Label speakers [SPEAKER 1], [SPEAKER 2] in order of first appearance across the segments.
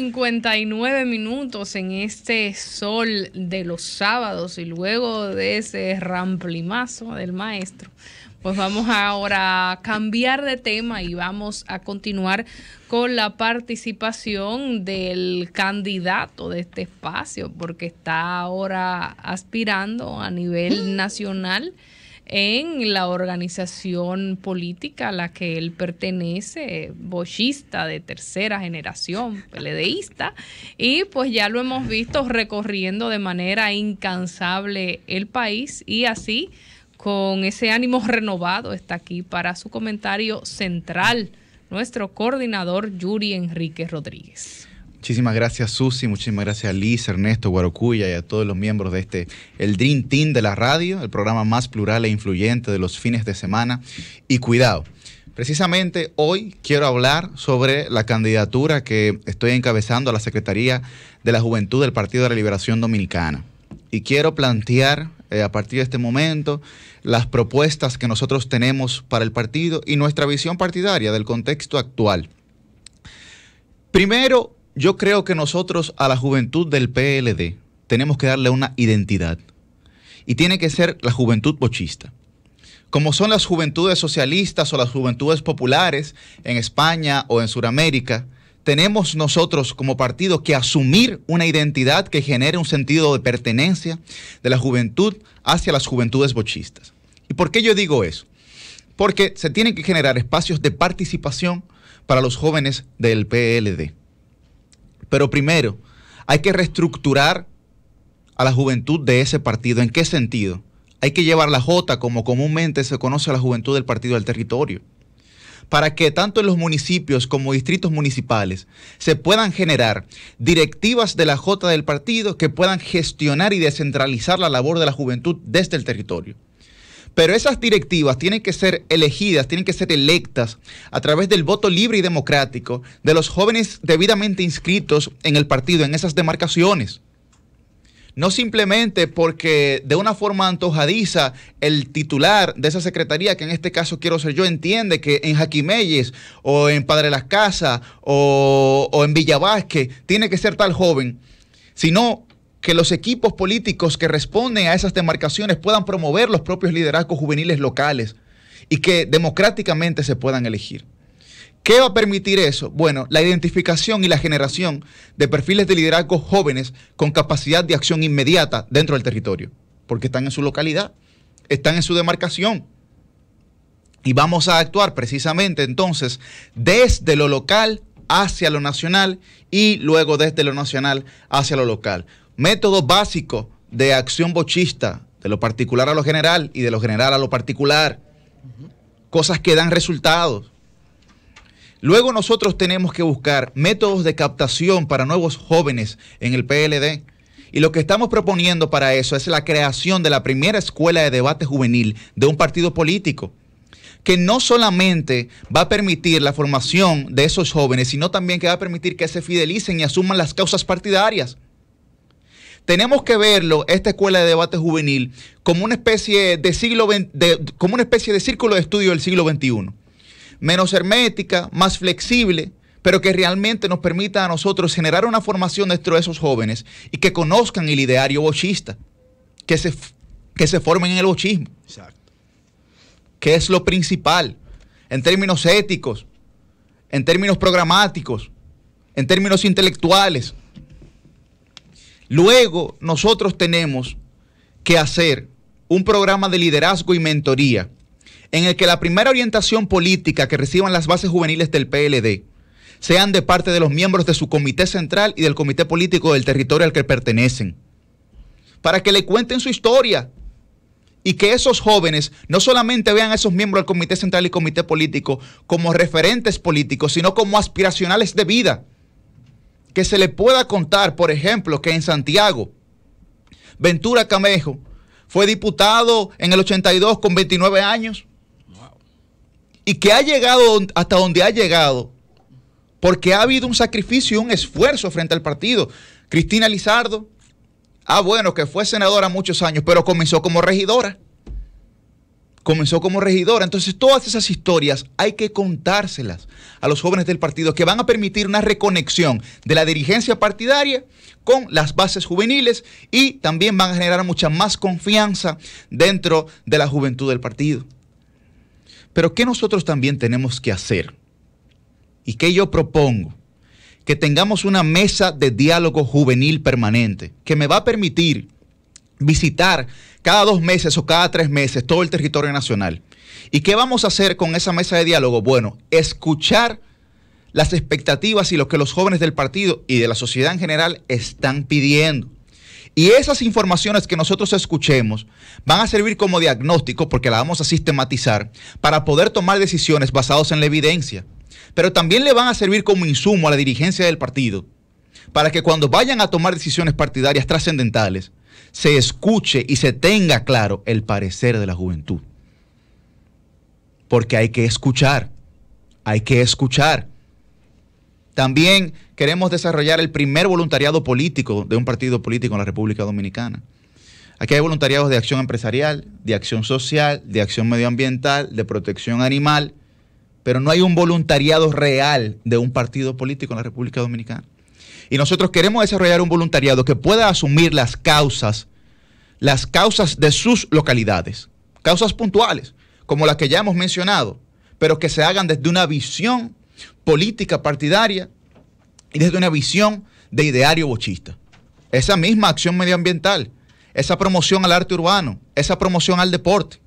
[SPEAKER 1] 59 minutos en este sol de los sábados y luego de ese ramplimazo del maestro, pues vamos ahora a cambiar de tema y vamos a continuar con la participación del candidato de este espacio, porque está ahora aspirando a nivel nacional en la organización política a la que él pertenece, bochista de tercera generación, peledeísta, y pues ya lo hemos visto recorriendo de manera incansable el país y así con ese ánimo renovado está aquí para su comentario central nuestro coordinador Yuri Enrique Rodríguez. Muchísimas gracias Susi, muchísimas gracias a Liz, Ernesto, Guarocuya y a todos los miembros de este, el Dream Team de la radio, el programa más plural e influyente de los fines de semana. Y cuidado, precisamente hoy quiero hablar sobre la candidatura que estoy encabezando a la Secretaría de la Juventud del Partido de la Liberación Dominicana. Y quiero plantear eh, a partir de este momento las propuestas que nosotros tenemos para el partido y nuestra visión partidaria del contexto actual. Primero, yo creo que nosotros a la juventud del PLD tenemos que darle una identidad. Y tiene que ser la juventud bochista. Como son las juventudes socialistas o las juventudes populares en España o en Sudamérica, tenemos nosotros como partido que asumir una identidad que genere un sentido de pertenencia de la juventud hacia las juventudes bochistas. ¿Y por qué yo digo eso? Porque se tienen que generar espacios de participación para los jóvenes del PLD. Pero primero, hay que reestructurar a la juventud de ese partido. ¿En qué sentido? Hay que llevar la J, como comúnmente se conoce a la juventud del partido del territorio, para que tanto en los municipios como distritos municipales se puedan generar directivas de la J del partido que puedan gestionar y descentralizar la labor de la juventud desde el territorio. Pero esas directivas tienen que ser elegidas, tienen que ser electas a través del voto libre y democrático de los jóvenes debidamente inscritos en el partido, en esas demarcaciones. No simplemente porque de una forma antojadiza el titular de esa secretaría, que en este caso quiero ser yo, entiende que en Jaquimelles, o en Padre Las Casas o, o en Villavasque tiene que ser tal joven, sino que los equipos políticos que responden a esas demarcaciones puedan promover los propios liderazgos juveniles locales y que democráticamente se puedan elegir. ¿Qué va a permitir eso? Bueno, la identificación y la generación de perfiles de liderazgo jóvenes con capacidad de acción inmediata dentro del territorio, porque están en su localidad, están en su demarcación. Y vamos a actuar precisamente entonces desde lo local hacia lo nacional y luego desde lo nacional hacia lo local método básico de acción bochista, de lo particular a lo general y de lo general a lo particular. Cosas que dan resultados. Luego nosotros tenemos que buscar métodos de captación para nuevos jóvenes en el PLD. Y lo que estamos proponiendo para eso es la creación de la primera escuela de debate juvenil de un partido político, que no solamente va a permitir la formación de esos jóvenes, sino también que va a permitir que se fidelicen y asuman las causas partidarias. Tenemos que verlo, esta escuela de debate juvenil, como una especie de siglo de, como una especie de círculo de estudio del siglo XXI. Menos hermética, más flexible, pero que realmente nos permita a nosotros generar una formación dentro de esos jóvenes y que conozcan el ideario bochista, que se, que se formen en el bochismo. Exacto. Que es lo principal en términos éticos, en términos programáticos, en términos intelectuales. Luego nosotros tenemos que hacer un programa de liderazgo y mentoría en el que la primera orientación política que reciban las bases juveniles del PLD sean de parte de los miembros de su comité central y del comité político del territorio al que pertenecen, para que le cuenten su historia y que esos jóvenes no solamente vean a esos miembros del comité central y comité político como referentes políticos, sino como aspiracionales de vida que se le pueda contar, por ejemplo, que en Santiago, Ventura Camejo fue diputado en el 82 con 29 años y que ha llegado hasta donde ha llegado porque ha habido un sacrificio, un esfuerzo frente al partido. Cristina Lizardo, ah bueno, que fue senadora muchos años, pero comenzó como regidora comenzó como regidora. Entonces, todas esas historias hay que contárselas a los jóvenes del partido que van a permitir una reconexión de la dirigencia partidaria con las bases juveniles y también van a generar mucha más confianza dentro de la juventud del partido. Pero ¿qué nosotros también tenemos que hacer? ¿Y qué yo propongo? Que tengamos una mesa de diálogo juvenil permanente que me va a permitir visitar cada dos meses o cada tres meses todo el territorio nacional. ¿Y qué vamos a hacer con esa mesa de diálogo? Bueno, escuchar las expectativas y lo que los jóvenes del partido y de la sociedad en general están pidiendo. Y esas informaciones que nosotros escuchemos van a servir como diagnóstico, porque la vamos a sistematizar, para poder tomar decisiones basadas en la evidencia. Pero también le van a servir como insumo a la dirigencia del partido, para que cuando vayan a tomar decisiones partidarias trascendentales, se escuche y se tenga claro el parecer de la juventud. Porque hay que escuchar, hay que escuchar. También queremos desarrollar el primer voluntariado político de un partido político en la República Dominicana. Aquí hay voluntariados de acción empresarial, de acción social, de acción medioambiental, de protección animal, pero no hay un voluntariado real de un partido político en la República Dominicana. Y nosotros queremos desarrollar un voluntariado que pueda asumir las causas, las causas de sus localidades, causas puntuales, como las que ya hemos mencionado, pero que se hagan desde una visión política partidaria y desde una visión de ideario bochista. Esa misma acción medioambiental, esa promoción al arte urbano, esa promoción al deporte.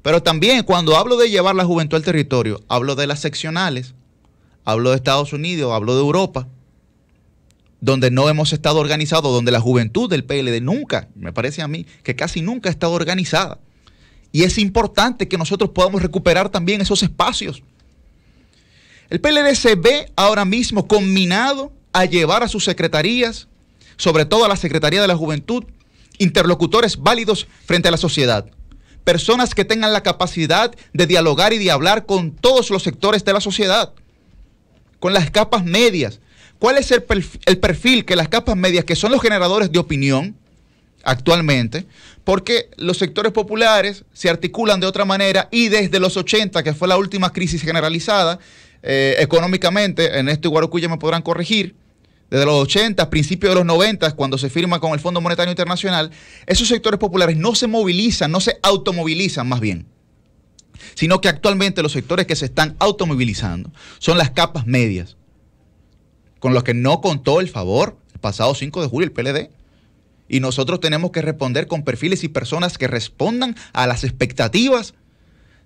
[SPEAKER 1] Pero también cuando hablo de llevar la juventud al territorio, hablo de las seccionales, hablo de Estados Unidos, hablo de Europa, donde no hemos estado organizados, donde la juventud del PLD nunca, me parece a mí, que casi nunca ha estado organizada. Y es importante que nosotros podamos recuperar también esos espacios. El PLD se ve ahora mismo combinado a llevar a sus secretarías, sobre todo a la Secretaría de la Juventud, interlocutores válidos frente a la sociedad. Personas que tengan la capacidad de dialogar y de hablar con todos los sectores de la sociedad, con las capas medias, cuál es el perfil, que las capas medias, que son los generadores de opinión actualmente, porque los sectores populares se articulan de otra manera y desde los 80, que fue la última crisis generalizada, eh, económicamente, en esto y Guarucuya me podrán corregir, desde los 80, principios de los 90, cuando se firma con el Fondo Monetario Internacional, esos sectores populares no se movilizan, no se automovilizan más bien, sino que actualmente los sectores que se están automovilizando son las capas medias con los que no contó el favor el pasado 5 de julio el PLD. Y nosotros tenemos que responder con perfiles y personas que respondan a las expectativas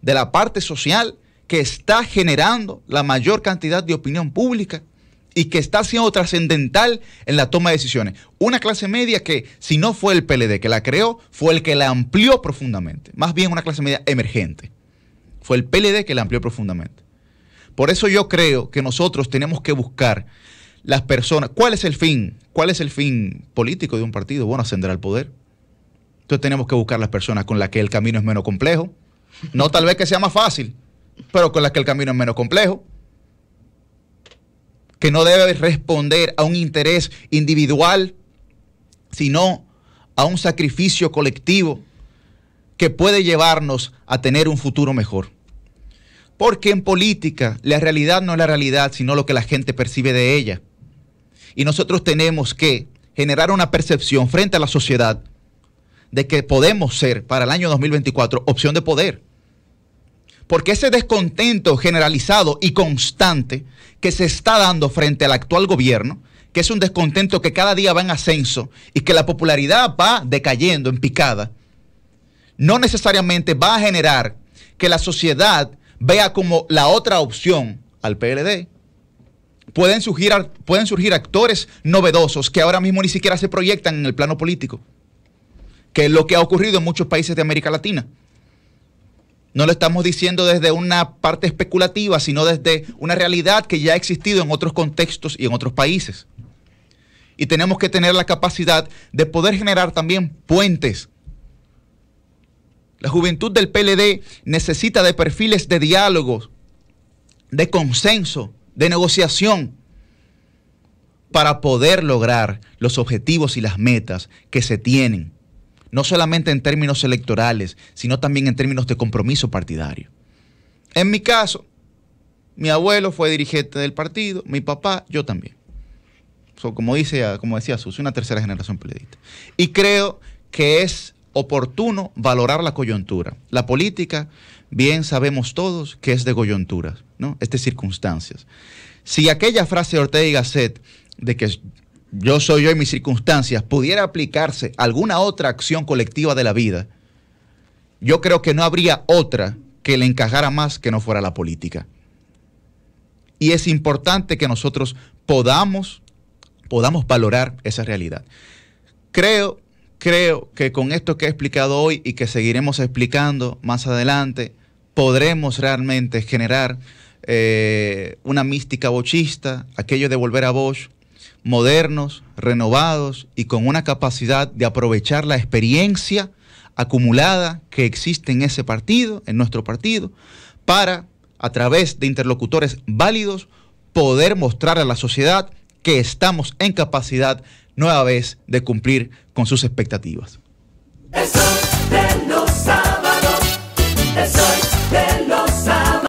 [SPEAKER 1] de la parte social que está generando la mayor cantidad de opinión pública y que está siendo trascendental en la toma de decisiones. Una clase media que, si no fue el PLD que la creó, fue el que la amplió profundamente. Más bien una clase media emergente. Fue el PLD que la amplió profundamente. Por eso yo creo que nosotros tenemos que buscar las personas, ¿cuál es el fin? ¿Cuál es el fin político de un partido? Bueno, ascender al poder. Entonces tenemos que buscar las personas con las que el camino es menos complejo. No tal vez que sea más fácil, pero con las que el camino es menos complejo. Que no debe responder a un interés individual, sino a un sacrificio colectivo que puede llevarnos a tener un futuro mejor. Porque en política la realidad no es la realidad, sino lo que la gente percibe de ella. Y nosotros tenemos que generar una percepción frente a la sociedad de que podemos ser para el año 2024 opción de poder. Porque ese descontento generalizado y constante que se está dando frente al actual gobierno, que es un descontento que cada día va en ascenso y que la popularidad va decayendo en picada, no necesariamente va a generar que la sociedad vea como la otra opción al PLD, pueden surgir, pueden surgir actores novedosos que ahora mismo ni siquiera se proyectan en el plano político, que es lo que ha ocurrido en muchos países de América Latina. No lo estamos diciendo desde una parte especulativa, sino desde una realidad que ya ha existido en otros contextos y en otros países. Y tenemos que tener la capacidad de poder generar también puentes. La juventud del PLD necesita de perfiles de diálogo, de consenso, de negociación para poder lograr los objetivos y las metas que se tienen, no solamente en términos electorales, sino también en términos de compromiso partidario. En mi caso, mi abuelo fue dirigente del partido, mi papá, yo también. como, dice, como decía Susi, una tercera generación periodista. Y creo que es oportuno valorar la coyuntura. La política, bien sabemos todos que es de coyunturas, ¿no? Es de circunstancias. Si aquella frase de Ortega y Gasset de que yo soy yo y mis circunstancias pudiera aplicarse a alguna otra acción colectiva de la vida, yo creo que no habría otra que le encajara más que no fuera la política. Y es importante que nosotros podamos, podamos valorar esa realidad. Creo creo que con esto que he explicado hoy y que seguiremos explicando más adelante, podremos realmente generar eh, una mística bochista, aquello de volver a Bosch, modernos, renovados y con una capacidad de aprovechar la experiencia acumulada que existe en ese partido, en nuestro partido, para, a través de interlocutores válidos, poder mostrar a la sociedad que estamos en capacidad nueva vez de cumplir con sus expectativas.